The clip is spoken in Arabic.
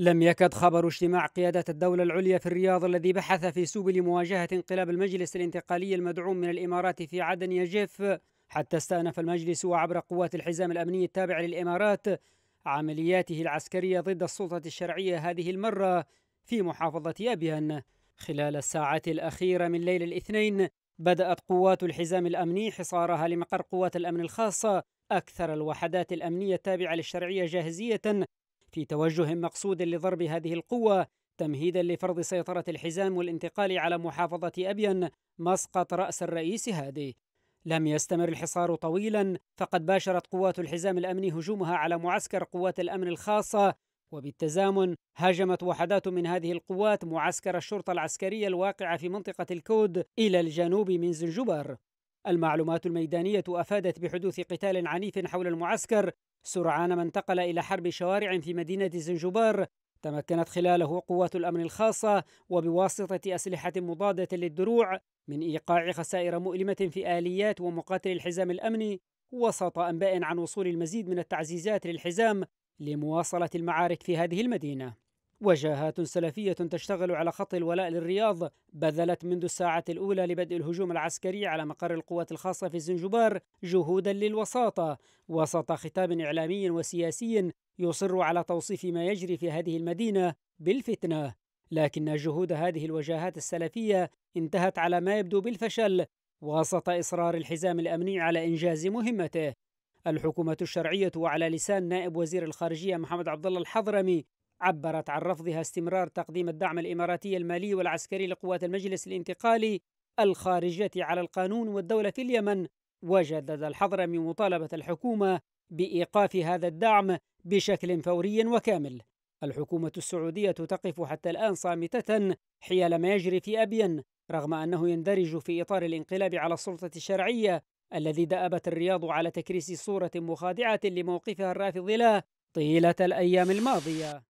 لم يكد خبر اجتماع قيادة الدولة العليا في الرياض الذي بحث في سبل مواجهة انقلاب المجلس الانتقالي المدعوم من الإمارات في عدن يجف حتى استأنف المجلس وعبر قوات الحزام الأمني التابع للإمارات عملياته العسكرية ضد السلطة الشرعية هذه المرة في محافظة أبيان خلال الساعات الأخيرة من ليل الاثنين بدأت قوات الحزام الأمني حصارها لمقر قوات الأمن الخاصة أكثر الوحدات الأمنية التابعة للشرعية جاهزية في توجه مقصود لضرب هذه القوة تمهيدا لفرض سيطرة الحزام والانتقال على محافظة أبين مسقط رأس الرئيس هادي لم يستمر الحصار طويلا فقد باشرت قوات الحزام الأمني هجومها على معسكر قوات الأمن الخاصة وبالتزامن هاجمت وحدات من هذه القوات معسكر الشرطة العسكرية الواقع في منطقة الكود إلى الجنوب من زنجبار المعلومات الميدانية أفادت بحدوث قتال عنيف حول المعسكر سرعان ما انتقل إلى حرب شوارع في مدينة زنجبار تمكنت خلاله قوات الأمن الخاصة وبواسطة أسلحة مضادة للدروع من إيقاع خسائر مؤلمة في آليات ومقاتل الحزام الأمني وسط أنباء عن وصول المزيد من التعزيزات للحزام لمواصلة المعارك في هذه المدينة وجاهات سلفية تشتغل على خط الولاء للرياض بذلت منذ الساعة الأولى لبدء الهجوم العسكري على مقر القوات الخاصة في زنجبار جهودا للوساطة وسط خطاب إعلامي وسياسي يصر على توصيف ما يجري في هذه المدينة بالفتنة لكن جهود هذه الوجاهات السلفية انتهت على ما يبدو بالفشل وسط إصرار الحزام الأمني على إنجاز مهمته الحكومة الشرعية وعلى لسان نائب وزير الخارجية محمد عبد الله الحضرمي عبرت عن رفضها استمرار تقديم الدعم الاماراتي المالي والعسكري لقوات المجلس الانتقالي الخارجه على القانون والدوله في اليمن وجدد الحظر من مطالبه الحكومه بايقاف هذا الدعم بشكل فوري وكامل. الحكومه السعوديه تقف حتى الان صامته حيال ما يجري في ابين رغم انه يندرج في اطار الانقلاب على السلطه الشرعيه الذي دأبت الرياض على تكريس صوره مخادعه لموقفها الرافض له طيله الايام الماضيه.